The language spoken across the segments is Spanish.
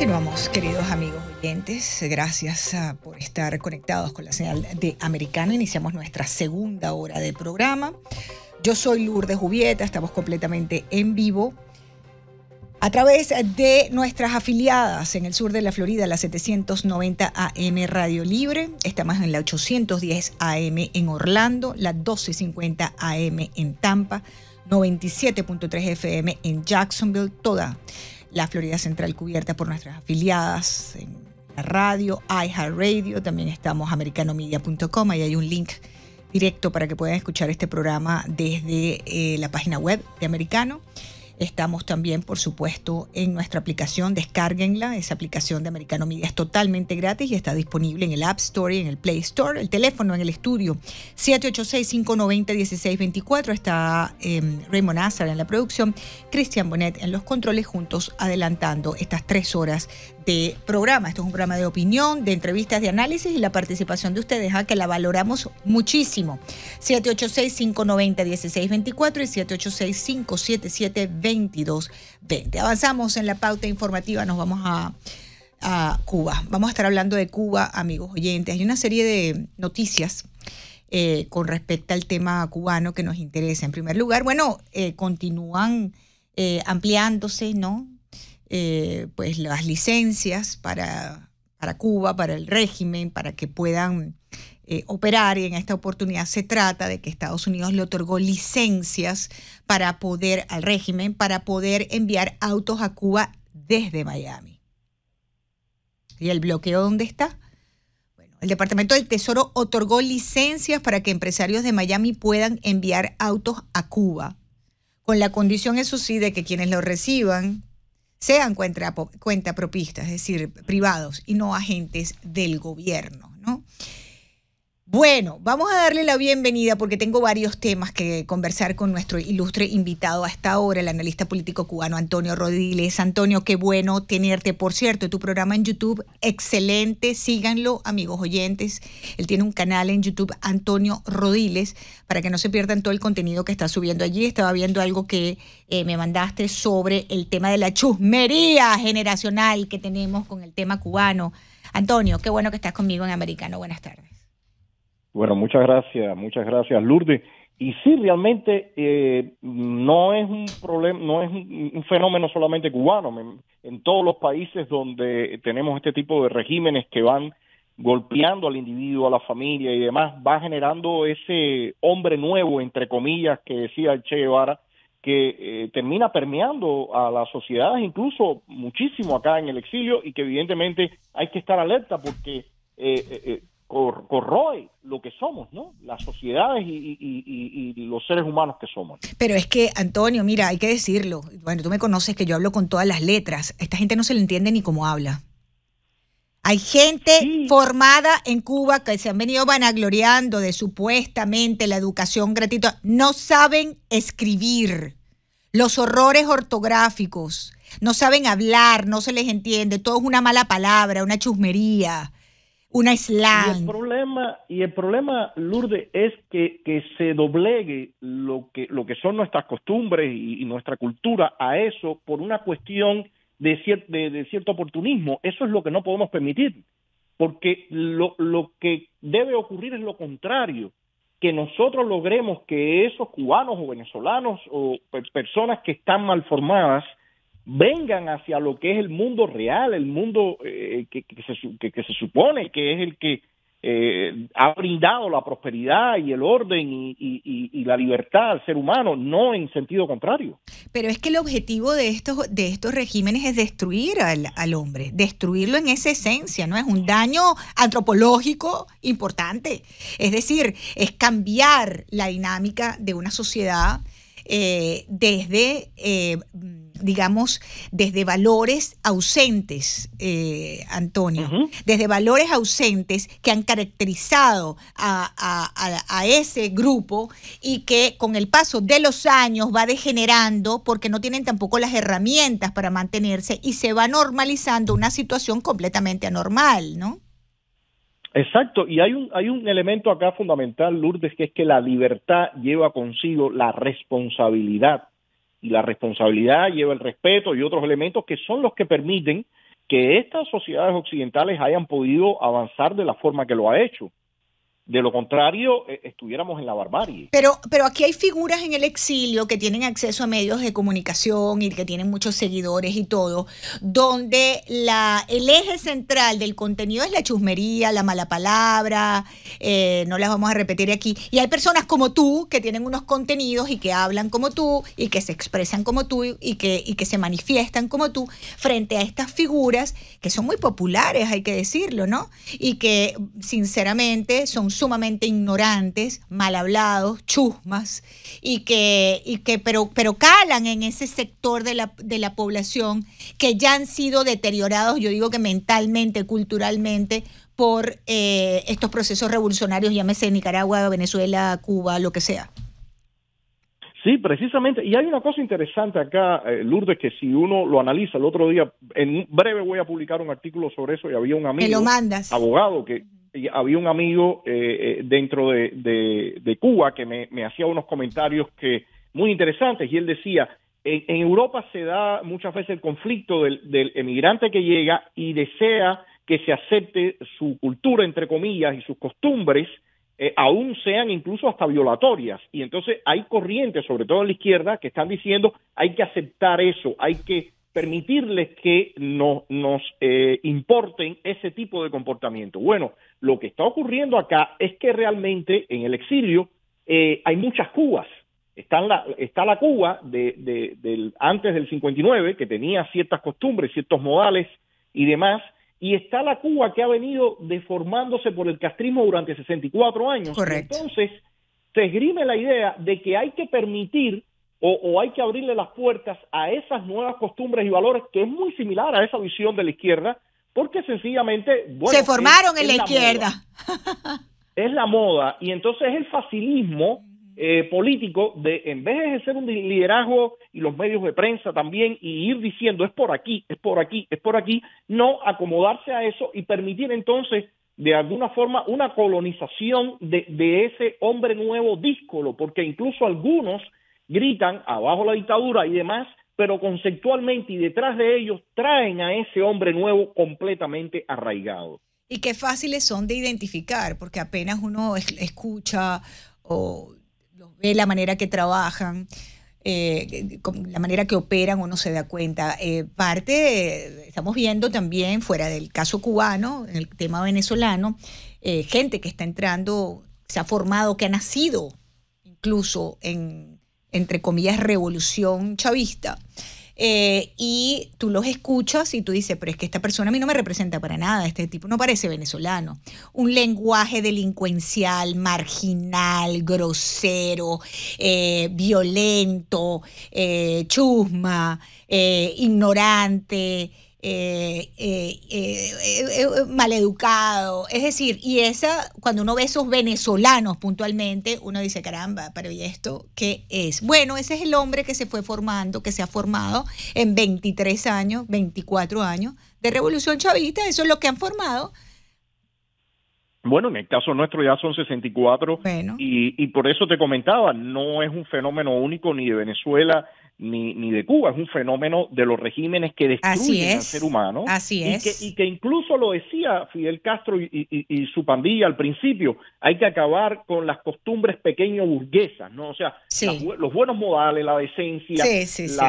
Continuamos, queridos amigos oyentes. Gracias ah, por estar conectados con la señal de Americana. Iniciamos nuestra segunda hora de programa. Yo soy Lourdes Jubieta, estamos completamente en vivo a través de nuestras afiliadas en el sur de la Florida, la 790 AM Radio Libre, estamos en la 810 AM en Orlando, la 1250 AM en Tampa, 97.3 FM en Jacksonville, toda la Florida Central cubierta por nuestras afiliadas en la radio, iHeartRadio, también estamos americanomedia.com, y hay un link directo para que puedan escuchar este programa desde eh, la página web de Americano. Estamos también, por supuesto, en nuestra aplicación. Descárguenla. Esa aplicación de Americano Media es totalmente gratis y está disponible en el App Store y en el Play Store. El teléfono en el estudio 786-590-1624. Está em, Raymond Azar en la producción, Cristian Bonet en los controles, juntos adelantando estas tres horas este programa. Esto es un programa de opinión, de entrevistas, de análisis y la participación de ustedes, a ¿ah? que la valoramos muchísimo. 786-590-1624 y 786-577-2220. Avanzamos en la pauta informativa, nos vamos a a Cuba. Vamos a estar hablando de Cuba, amigos oyentes. Hay una serie de noticias eh, con respecto al tema cubano que nos interesa. En primer lugar, bueno, eh, continúan eh, ampliándose, ¿no? Eh, pues las licencias para, para Cuba, para el régimen, para que puedan eh, operar y en esta oportunidad se trata de que Estados Unidos le otorgó licencias para poder al régimen para poder enviar autos a Cuba desde Miami. ¿Y el bloqueo dónde está? Bueno, el Departamento del Tesoro otorgó licencias para que empresarios de Miami puedan enviar autos a Cuba, con la condición, eso sí, de que quienes lo reciban sean cuenta, cuentapropistas, es decir, privados y no agentes del gobierno, ¿no? Bueno, vamos a darle la bienvenida porque tengo varios temas que conversar con nuestro ilustre invitado a esta hora, el analista político cubano Antonio Rodríguez. Antonio, qué bueno tenerte. Por cierto, tu programa en YouTube, excelente. Síganlo, amigos oyentes. Él tiene un canal en YouTube, Antonio Rodiles, para que no se pierdan todo el contenido que está subiendo allí. Estaba viendo algo que eh, me mandaste sobre el tema de la chusmería generacional que tenemos con el tema cubano. Antonio, qué bueno que estás conmigo en Americano. Buenas tardes. Bueno, muchas gracias, muchas gracias, Lourdes. Y sí, realmente eh, no es un problema, no es un, fenómeno solamente cubano. En todos los países donde tenemos este tipo de regímenes que van golpeando al individuo, a la familia y demás, va generando ese hombre nuevo, entre comillas, que decía Che Guevara, que eh, termina permeando a la sociedad, incluso muchísimo acá en el exilio, y que evidentemente hay que estar alerta porque eh, corroe lo que somos, ¿no? Las sociedades y, los seres humanos que somos. Pero es que, Antonio, mira, hay que decirlo. Bueno, tú me conoces que yo hablo con todas las letras. Esta gente no se le entiende ni cómo habla. Hay gente formada en Cuba que se han venido vanagloriando de supuestamente la educación gratuita. No saben escribir los horrores ortográficos. No saben hablar, no se les entiende. Todo es una mala palabra, una chusmería una Y el problema, y el problema Lourdes, es que, se doblegue lo que, lo que son nuestras costumbres y, nuestra cultura a eso por una cuestión de, de, cierto oportunismo. Eso es lo que no podemos permitir, porque lo, lo que debe ocurrir es lo contrario que nosotros logremos que esos cubanos o venezolanos o personas que están mal formadas vengan hacia lo que es el mundo real, el mundo eh, que, se, supone que es el que eh, ha brindado la prosperidad y el orden y, la libertad al ser humano, no en sentido contrario. Pero es que el objetivo de estos, de estos regímenes es destruir al, al hombre, destruirlo en esa esencia, ¿no? Es un daño antropológico importante. Es decir, es cambiar la dinámica de una sociedad eh, desde, eh, digamos, desde valores ausentes, eh, Antonio, desde valores ausentes que han caracterizado a, ese grupo y que con el paso de los años va degenerando porque no tienen tampoco las herramientas para mantenerse y se va normalizando una situación completamente anormal, ¿no? Exacto, y hay un, hay un elemento acá fundamental, Lourdes, que es que la libertad lleva consigo la responsabilidad, y la responsabilidad lleva el respeto y otros elementos que son los que permiten que estas sociedades occidentales hayan podido avanzar de la forma que lo ha hecho. De lo contrario, eh, estuviéramos en la barbarie. Pero, pero aquí hay figuras en el exilio que tienen acceso a medios de comunicación y que tienen muchos seguidores y todo, donde la, el eje central del contenido es la chusmería, la mala palabra, eh, no las vamos a repetir aquí. Y hay personas como tú que tienen unos contenidos y que hablan como tú y que se expresan como tú y que, y que se manifiestan como tú frente a estas figuras que son muy populares, hay que decirlo, ¿no? Y que sinceramente son sumamente ignorantes, mal hablados, chusmas, y que, y que pero, pero calan en ese sector de la, de la población que ya han sido deteriorados, yo digo que mentalmente, culturalmente, por eh, estos procesos revolucionarios, llámese Nicaragua, Venezuela, Cuba, lo que sea. Sí, precisamente. Y hay una cosa interesante acá, eh, Lourdes, que si uno lo analiza, el otro día, en breve voy a publicar un artículo sobre eso y había un amigo, abogado, que, había un amigo eh, eh, dentro de, Cuba que me, hacía unos comentarios que muy interesantes y él decía, en, Europa se da muchas veces el conflicto del, emigrante que llega y desea que se acepte su cultura, entre comillas, y sus costumbres, eh, aún sean incluso hasta violatorias. Y entonces hay corrientes, sobre todo en la izquierda, que están diciendo hay que aceptar eso, hay que permitirles que no, nos eh, importen ese tipo de comportamiento. Bueno, lo que está ocurriendo acá es que realmente en el exilio eh, hay muchas Cubas. Está la, está la Cuba de, del, antes del 59, que tenía ciertas costumbres, ciertos modales y demás, y está la Cuba que ha venido deformándose por el castrismo durante 64 años. Entonces, se esgrime la idea de que hay que permitir o, hay que abrirle las puertas a esas nuevas costumbres y valores que es muy similar a esa visión de la izquierda, porque sencillamente... Se formaron en la izquierda. es la moda y entonces el facilismo eh, político de, en vez de ejercer un liderazgo y los medios de prensa también y ir diciendo es por aquí, es por aquí, es por aquí, no acomodarse a eso y permitir entonces de alguna forma una colonización de, de ese hombre nuevo díscolo, porque incluso algunos gritan abajo la dictadura y demás, pero conceptualmente y detrás de ellos traen a ese hombre nuevo completamente arraigado. Y qué fáciles son de identificar, porque apenas uno escucha o ve la manera que trabajan, eh, la manera que operan, uno se da cuenta. Eh, parte, estamos viendo también fuera del caso cubano, en el tema venezolano, eh, gente que está entrando, se ha formado, que ha nacido incluso en entre comillas, revolución chavista. Eh, y tú los escuchas y tú dices, pero es que esta persona a mí no me representa para nada, este tipo no parece venezolano. Un lenguaje delincuencial, marginal, grosero, eh, violento, eh, chusma, ignorante. Eh, eh, eh, eh, maleducado. Es decir, y esa, cuando uno ve esos venezolanos puntualmente, uno dice, caramba, pero ¿y esto qué es? Bueno, ese es el hombre que se fue formando, que se ha formado en 23 años, 24 años de Revolución Chavista, eso es lo que han formado. Bueno, en el caso nuestro ya son 64 y, y por eso te comentaba, no es un fenómeno único ni de Venezuela ni, ni de Cuba, es un fenómeno de los regímenes que destruyen al ser humano. Así es. Y que, y que incluso lo decía Fidel Castro y, su pandilla al principio, hay que acabar con las costumbres pequeño burguesas, ¿no? O sea, los buenos modales, la decencia,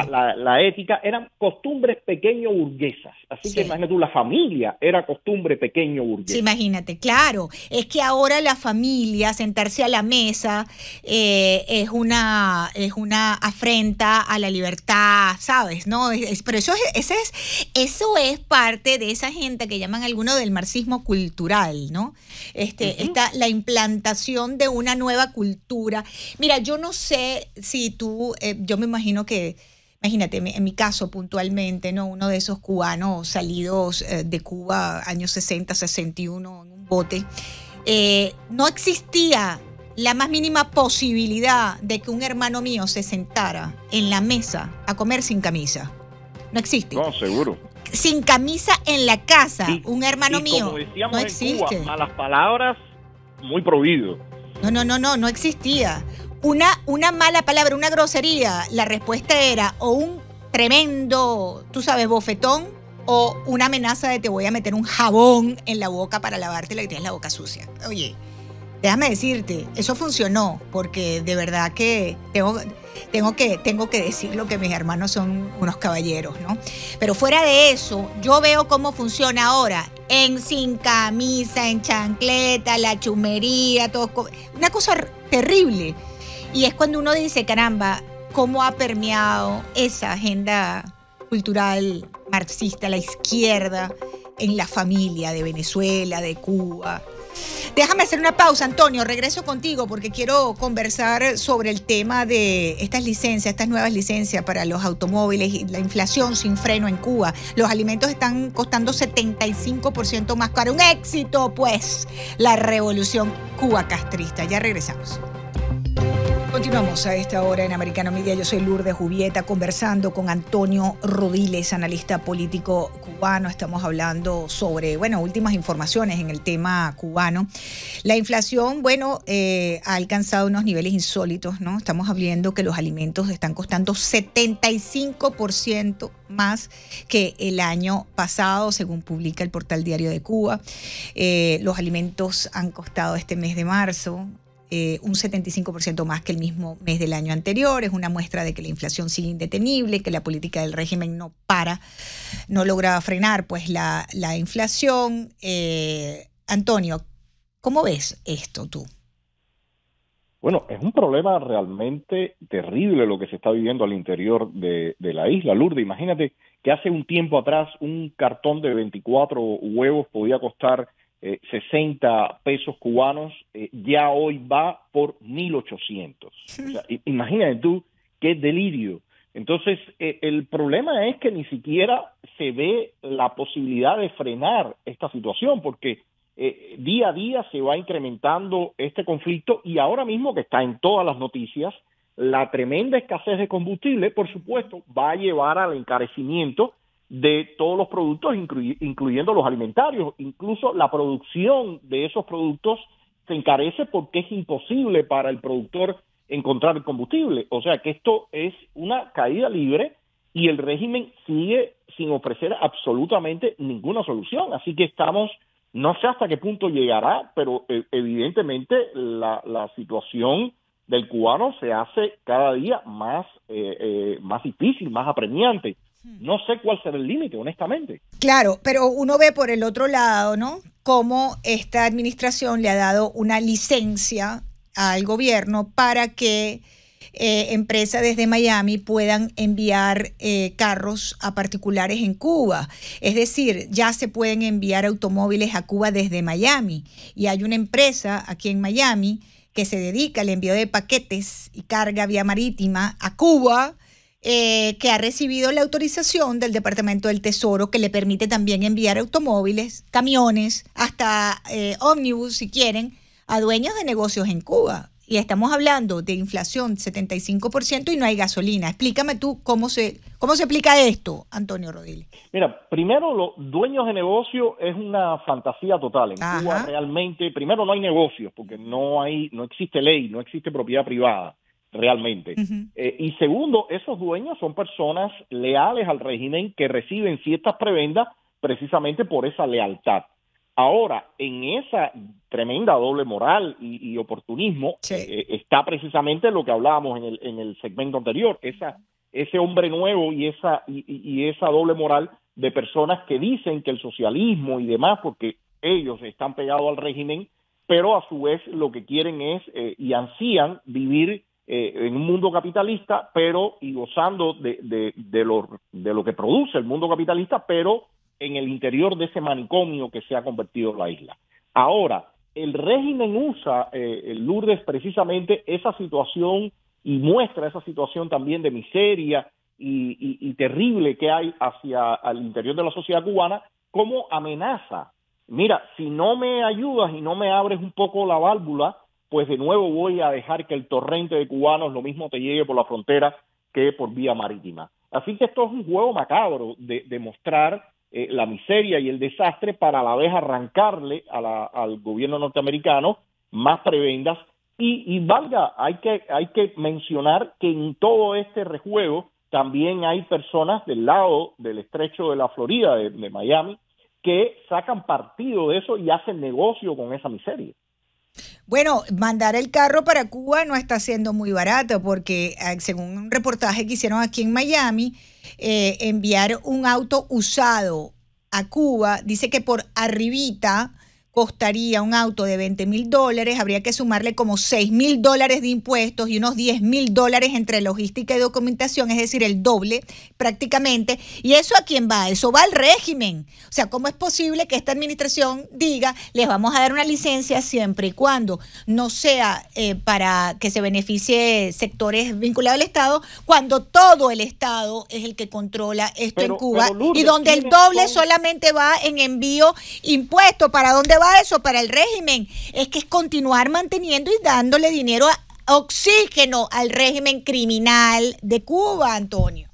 la, la, ética, eran costumbres pequeño burguesas. Así que imagínate tú, la familia era costumbre pequeño burguesa. imagínate, claro. Es que ahora la familia, sentarse a la mesa, eh, es, una, es una afrenta a la libertad, ¿sabes? No, pero eso es, eso es, parte de esa gente que llaman alguno del marxismo cultural, ¿no? Este, está la implantación de una nueva cultura. Mira, yo no sé si tú, eh, yo me imagino que imagínate, en mi caso puntualmente, ¿no? Uno de esos cubanos salidos eh, de Cuba años 60, 61 en un bote, eh, no existía la más mínima posibilidad de que un hermano mío se sentara en la mesa a comer sin camisa. No existe. No, seguro. Sin camisa en la casa, un hermano mío. no existe. malas palabras, muy prohibido. No, no, no, no, no existía. Una, una mala palabra, una grosería, la respuesta era o un tremendo, tú sabes, bofetón o una amenaza de te voy a meter un jabón en la boca para lavarte la que tienes la boca sucia. Oye, déjame decirte, eso funcionó, porque de verdad que tengo, tengo, que tengo que decirlo que mis hermanos son unos caballeros, ¿no? Pero fuera de eso, yo veo cómo funciona ahora, en sin camisa, en chancleta, la chumería, todo, una cosa terrible. Y es cuando uno dice, caramba, cómo ha permeado esa agenda cultural marxista, la izquierda, en la familia de Venezuela, de Cuba. Déjame hacer una pausa, Antonio. Regreso contigo porque quiero conversar sobre el tema de estas licencias, estas nuevas licencias para los automóviles y la inflación sin freno en Cuba. Los alimentos están costando 75% más caro. Un éxito, pues, la revolución cuba castrista. Ya regresamos. Continuamos a esta hora en Americano Media. Yo soy Lourdes Jubieta conversando con Antonio Rodiles, analista político cubano. Estamos hablando sobre, bueno, últimas informaciones en el tema cubano. La inflación, bueno, eh, ha alcanzado unos niveles insólitos, ¿no? Estamos hablando que los alimentos están costando 75% más que el año pasado, según publica el portal Diario de Cuba. Eh, los alimentos han costado este mes de marzo eh, un 75% más que el mismo mes del año anterior. Es una muestra de que la inflación sigue indetenible, que la política del régimen no para, no logra frenar pues la, inflación. Eh, Antonio, ¿cómo ves esto tú? Bueno, es un problema realmente terrible lo que se está viviendo al interior de, de la isla. Lourdes, imagínate que hace un tiempo atrás un cartón de 24 huevos podía costar 60 eh, pesos cubanos, eh, ya hoy va por 1.800. imagínate tú qué delirio. Entonces, eh, el problema es que ni siquiera se ve la posibilidad de frenar esta situación, porque día a día se va incrementando este conflicto y ahora mismo que está en todas las noticias, la tremenda escasez de combustible, por supuesto, va a llevar al encarecimiento de todos los productos, incluyendo los alimentarios. Incluso la producción de esos productos se encarece porque es imposible para el productor encontrar el combustible. O sea que esto es una caída libre y el régimen sigue sin ofrecer absolutamente ninguna solución. Así que estamos, no sé hasta qué punto llegará, pero eh, evidentemente la, situación del cubano se hace cada día más, eh, eh, más difícil, más apremiante. Hmm. No sé cuál será el límite, honestamente. Claro, pero uno ve por el otro lado, ¿no? Cómo esta administración le ha dado una licencia al gobierno para que eh, empresas desde Miami puedan enviar eh, carros a particulares en Cuba. Es decir, ya se pueden enviar automóviles a Cuba desde Miami. Y hay una empresa aquí en Miami que se dedica al envío de paquetes y carga vía marítima a Cuba eh, que ha recibido la autorización del Departamento del Tesoro que le permite también enviar automóviles, camiones, hasta eh, ómnibus, si quieren, a dueños de negocios en Cuba. Y estamos hablando de inflación 75% y no hay gasolina. Explícame tú cómo se, cómo se aplica esto, Antonio Rodríguez. Mira, primero, los dueños de negocios es una fantasía total. En Cuba realmente, primero no hay negocios porque no, hay, no existe ley, no existe propiedad privada realmente. Eh, y segundo, esos dueños son personas leales al régimen que reciben ciertas prebendas precisamente por esa lealtad. Ahora, en esa tremenda doble moral y, oportunismo eh, eh, está precisamente lo que hablábamos en el, en el segmento anterior, esa, ese hombre nuevo y esa, y, esa doble moral de personas que dicen que el socialismo y demás, porque ellos están pegados al régimen, pero a su vez lo que quieren es y ansían vivir eh, en un mundo capitalista, pero y gozando de, de, de, lo, de lo que produce el mundo capitalista, pero en el interior de ese manicomio que se ha convertido la isla. Ahora, el régimen usa, eh, el Lourdes, precisamente esa situación y muestra esa situación también de miseria y, y terrible que hay hacia el interior de la sociedad cubana como amenaza. Mira, si no me ayudas y no me abres un poco la válvula, pues de nuevo voy a dejar que el torrente de cubanos lo mismo te llegue por la frontera que por vía marítima. Así que esto es un juego macabro de, mostrar eh, la miseria y el desastre para a la vez arrancarle al gobierno norteamericano más prebendas. Y, y valga, hay que, hay que mencionar que en todo este rejuego también hay personas del lado del estrecho de la Florida, de Miami, que sacan partido de eso y hacen negocio con esa miseria. Bueno, mandar el carro para Cuba no está siendo muy barato porque ah, según un reportaje que hicieron aquí en Miami, eh, enviar un auto usado a Cuba, dice que por arribita costaría un auto de 20 mil dólares, habría que sumarle como 6 mil dólares de impuestos y unos 10 mil dólares entre logística y documentación, es decir, el doble prácticamente. ¿Y eso a quién va? Eso va al régimen. O sea, ¿cómo es posible que esta administración diga, les vamos a dar una licencia siempre y cuando no sea eh, para que se beneficie sectores vinculados al Estado, cuando todo el Estado es el que controla esto en Cuba y donde el doble solamente va en envío impuesto? ¿Para dónde va? eso para el régimen? Es que es continuar manteniendo y dándole dinero a, oxígeno al régimen criminal de Cuba, Antonio.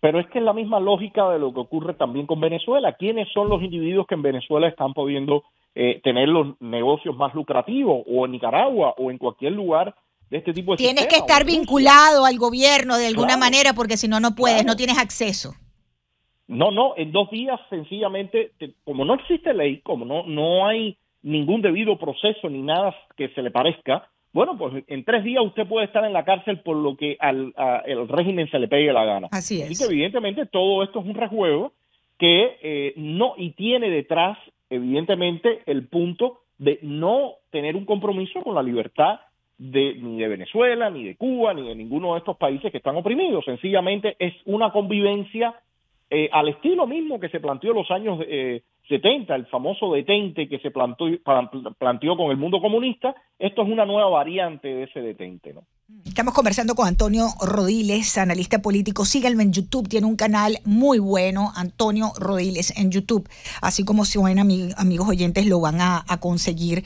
Pero es que es la misma lógica de lo que ocurre también con Venezuela. ¿Quiénes son los individuos que en Venezuela están pudiendo eh, tener los negocios más lucrativos? O en Nicaragua o en cualquier lugar de este tipo de Tienes que estar vinculado al gobierno de alguna manera porque si no, no puedes, no tienes acceso. No, no, en dos días sencillamente, como no existe ley, como no, no hay ningún debido proceso ni nada que se le parezca, bueno, pues en tres días usted puede estar en la cárcel por lo que al el régimen se le pegue la gana. Así es. evidentemente todo esto es un rejuego que eh, no y tiene detrás evidentemente el punto de no tener un compromiso con la libertad de, ni de Venezuela, ni de Cuba, ni de ninguno de estos países que están oprimidos. Sencillamente es una convivencia eh, al estilo mismo que se planteó en los años eh, 70, el famoso detente que se planteó con el mundo comunista, esto es una nueva variante de ese detente, ¿no? Estamos conversando con Antonio Rodiles, analista político. Síganme en YouTube, tiene un canal muy bueno, Antonio Rodiles, en YouTube. Así como si mis amigos oyentes, lo van a, conseguir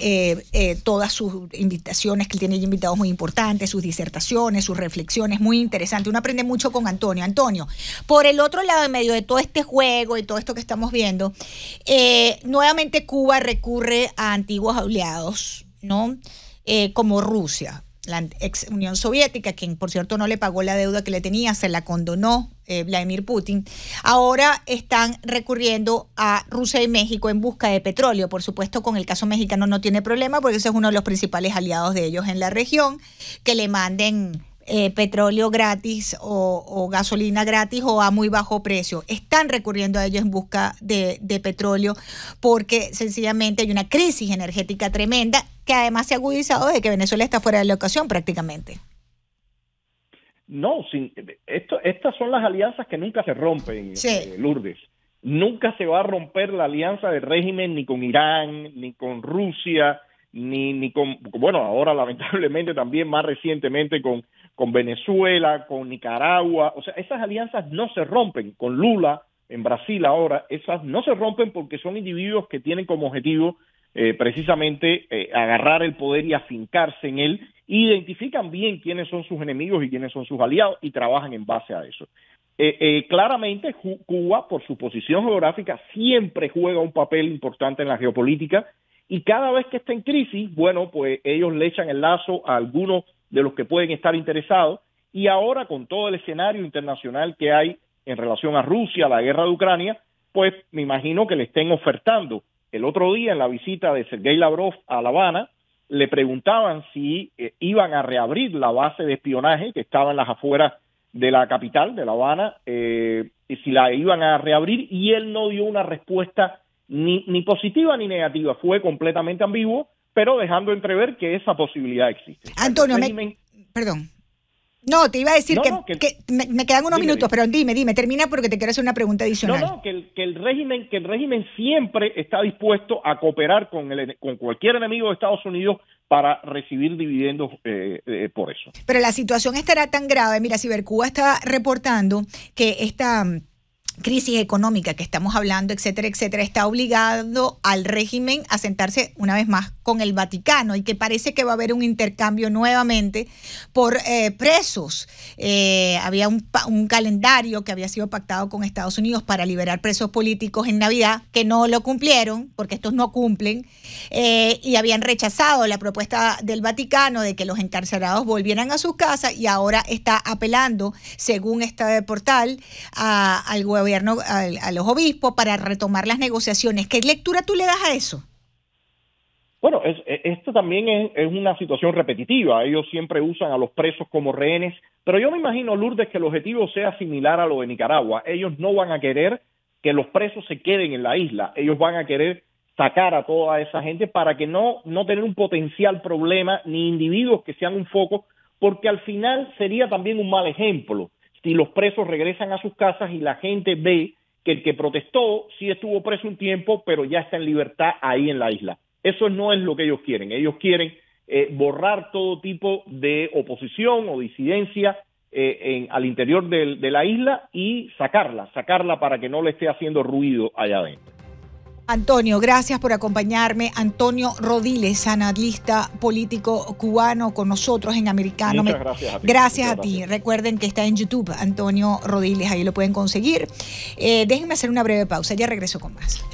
eh, eh, todas sus invitaciones, que tiene invitados muy importantes, sus disertaciones, sus reflexiones, muy interesantes Uno aprende mucho con Antonio. Antonio, por el otro lado, en medio de todo este juego y todo esto que estamos viendo, eh, nuevamente Cuba recurre a antiguos aliados, ¿no? como Rusia la ex Unión Soviética, quien por cierto no le pagó la deuda que le tenía, se la condonó eh, Vladimir Putin, ahora están recurriendo a Rusia y México en busca de petróleo. Por supuesto, con el caso mexicano no tiene problema porque ese es uno de los principales aliados de ellos en la región, que le manden eh, petróleo gratis o, gasolina gratis o a muy bajo precio. Están recurriendo a ellos en busca de, petróleo porque sencillamente hay una crisis energética tremenda que además se ha agudizado de que Venezuela está fuera de la ocasión prácticamente. No, sin, esto, estas son las alianzas que nunca se rompen, eh, Lourdes. Nunca se va a romper la alianza de régimen ni con Irán, ni con Rusia, ni, ni con, bueno, ahora lamentablemente también más recientemente con, con Venezuela, con Nicaragua, o sea, esas alianzas no se rompen con Lula en Brasil ahora, esas no se rompen porque son individuos que tienen como objetivo eh, precisamente eh, agarrar el poder y afincarse en él, identifican bien quiénes son sus enemigos y quiénes son sus aliados y trabajan en base a eso. Eh, claramente Cuba, por su posición geográfica, siempre juega un papel importante en la geopolítica y cada vez que está en crisis, bueno, pues ellos le echan el lazo a algunos de los que pueden estar interesados. Y ahora con todo el escenario internacional que hay en relación a Rusia, la guerra de Ucrania, pues me imagino que le estén ofertando. El otro día en la visita de Sergei Lavrov a La Habana, le preguntaban si eh, iban a reabrir la base de espionaje que estaba en las afueras de la capital, de La Habana, eh, y si la iban a reabrir, y él no dio una respuesta ni, ni positiva ni negativa, fue completamente ambiguo, pero dejando entrever que esa posibilidad existe. Antonio, perdón. No, te iba a decir que, me, quedan unos minutos, pero dime, dime, termina porque te quiero hacer una pregunta adicional. No, no, que el, régimen, que el régimen siempre está dispuesto a cooperar con, con cualquier enemigo de Estados Unidos para recibir dividendos eh, eh, por eso. Pero la situación estará tan grave. Mira, Cibercuba está reportando que esta crisis económica que estamos hablando, etcétera, etcétera, está obligando al régimen a sentarse una vez más con el Vaticano y que parece que va a haber un intercambio nuevamente por eh, presos. Eh, había un, calendario que había sido pactado con Estados Unidos para liberar presos políticos en Navidad, que no lo cumplieron, porque estos no cumplen, eh, y habían rechazado la propuesta del Vaticano de que los encarcelados volvieran a sus casas y ahora está apelando, según este portal, al Gobierno gobierno, a, los obispos para retomar las negociaciones. ¿Qué lectura tú le das a eso? Bueno, e, esto también es, una situación repetitiva. Ellos siempre usan a los presos como rehenes, pero yo me imagino, Lourdes, que el objetivo sea similar a lo de Nicaragua. Ellos no van a querer que los presos se queden en la isla. Ellos van a querer sacar a toda esa gente para que no, no tener un potencial problema ni individuos que sean un foco, porque al final sería también un mal ejemplo si los presos regresan a sus casas y la gente ve que el que protestó sí estuvo preso un tiempo, pero ya está en libertad ahí en la isla. Eso no es lo que ellos quieren. Ellos quieren eh, borrar todo tipo de oposición o disidencia eh, en, al interior de la isla y sacarla, sacarla para que no le esté haciendo ruido allá adentro. Antonio, gracias por acompañarme. Antonio Rodiles, analista político cubano, con nosotros en Americano. Muchas gracias a ti. Gracias a ti. Recuerden que está en YouTube Antonio Rodiles, ahí lo pueden conseguir. Eh, déjenme hacer una breve pausa, ya regreso con más.